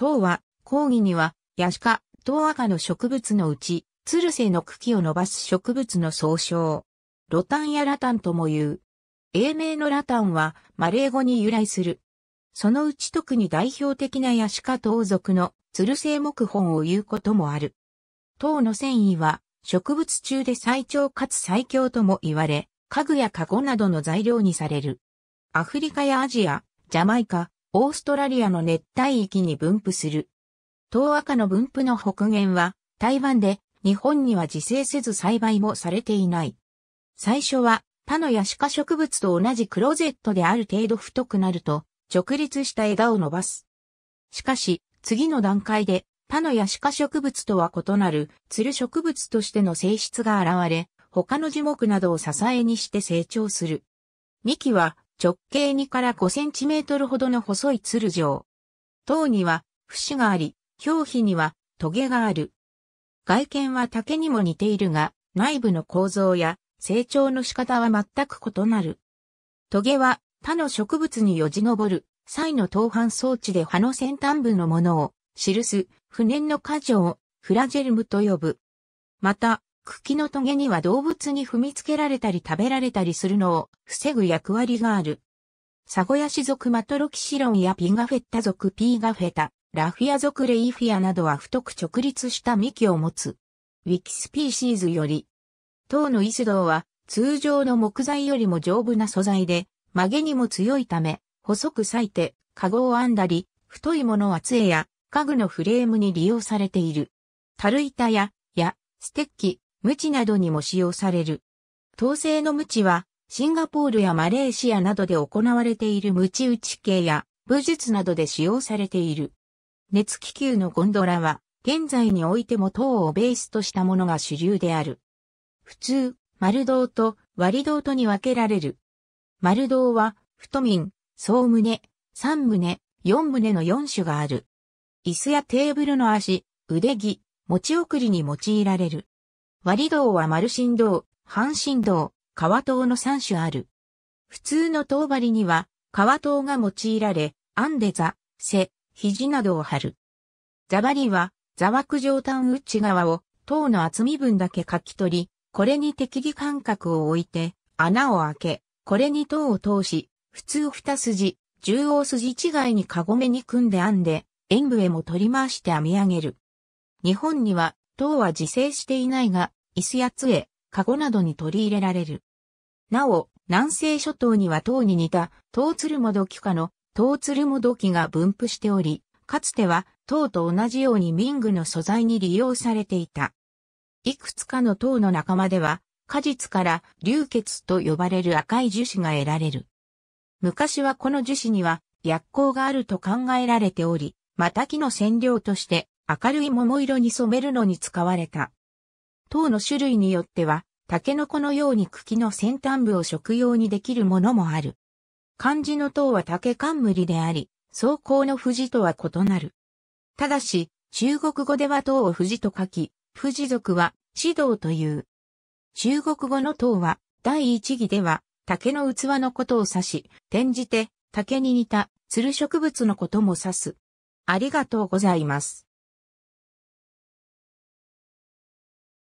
唐は、講義には、ヤシカ、唐赤の植物のうち、ツルセの茎を伸ばす植物の総称。ロタンやラタンとも言う。英名のラタンは、マレー語に由来する。そのうち特に代表的なヤシカ唐属のツルセ木本を言うこともある。唐の繊維は、植物中で最長かつ最強とも言われ、家具やカゴなどの材料にされる。アフリカやアジア、ジャマイカ、オーストラリアの熱帯域に分布する。東赤の分布の北限は台湾で日本には自生せず栽培もされていない。最初は他のヤシ科植物と同じクローゼットである程度太くなると直立した枝を伸ばす。しかし次の段階で他のヤシ科植物とは異なるツル植物としての性質が現れ他の樹木などを支えにして成長する。幹は直径2から5センチメートルほどの細い鶴状。塔には節があり、表皮には棘がある。外見は竹にも似ているが、内部の構造や成長の仕方は全く異なる。棘は他の植物によじ登る際の投半装置で葉の先端部のものを記す不燃の果樹をフラジェルムと呼ぶ。また、茎のトゲには動物に踏みつけられたり食べられたりするのを防ぐ役割がある。サゴヤシ属マトロキシロンやピガフェッタ属ピーガフェタ、ラフィア属レイフィアなどは太く直立した幹を持つ。ウィキスピーシーズより。塔のイスドウは通常の木材よりも丈夫な素材で、曲げにも強いため、細く裂いて、カゴを編んだり、太いものは杖や家具のフレームに利用されている。樽板や、や、ステッキ、無知などにも使用される。統制の無知は、シンガポールやマレーシアなどで行われている無知打ち系や武術などで使用されている。熱気球のゴンドラは、現在においても塔をベースとしたものが主流である。普通、丸胴と割胴とに分けられる。丸胴は、太民、総胸、三胸、四胸の四種がある。椅子やテーブルの足、腕着、持ち送りに用いられる。割道は丸振動、半振動、川刀の3種ある。普通の刀針には、川刀が用いられ、編んで座、背、肘などを張る。座針は、座枠上端内側を、刀の厚み分だけ書き取り、これに適宜間隔を置いて、穴を開け、これに刀を通し、普通二筋、中央筋違いにカゴめに組んで編んで、演武へも取り回して編み上げる。日本には等は自生していないが、椅子や杖、籠などに取り入れられる。なお、南西諸島には唐に似た、唐鶴もどき科の、唐鶴もどきが分布しており、かつては唐と同じように民具の素材に利用されていた。いくつかの唐の仲間では、果実から流血と呼ばれる赤い樹脂が得られる。昔はこの樹脂には薬効があると考えられており、また木の染料として明るい桃色に染めるのに使われた。糖の種類によっては、タケノコのように茎の先端部を食用にできるものもある。漢字の糖は竹冠であり、草稿の富士とは異なる。ただし、中国語では糖を富士と書き、富士族は指導という。中国語の糖は、第一義では、竹の器のことを指し、転じて、竹に似た、つる植物のことも指す。ありがとうございます。